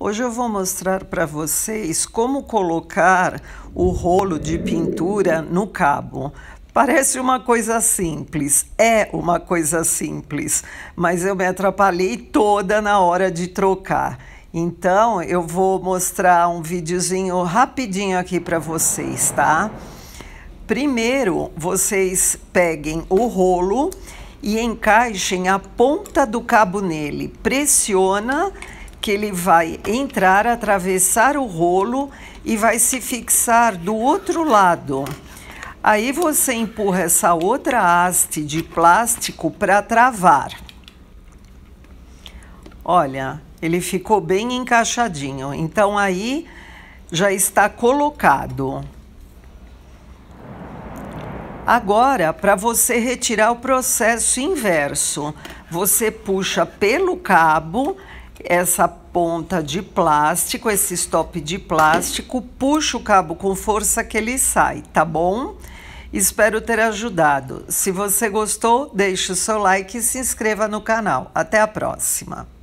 Hoje eu vou mostrar para vocês como colocar o rolo de pintura no cabo. Parece uma coisa simples, é uma coisa simples, mas eu me atrapalhei toda na hora de trocar. Então eu vou mostrar um videozinho rapidinho aqui para vocês, tá? Primeiro, vocês peguem o rolo e encaixem a ponta do cabo nele. Pressiona que ele vai entrar, atravessar o rolo e vai se fixar do outro lado. Aí você empurra essa outra haste de plástico para travar. Olha, ele ficou bem encaixadinho. Então aí já está colocado. Agora, para você retirar o processo inverso, você puxa pelo cabo essa ponta de plástico, esse stop de plástico, puxa o cabo com força que ele sai, tá bom? Espero ter ajudado. Se você gostou, deixe o seu like e se inscreva no canal. Até a próxima!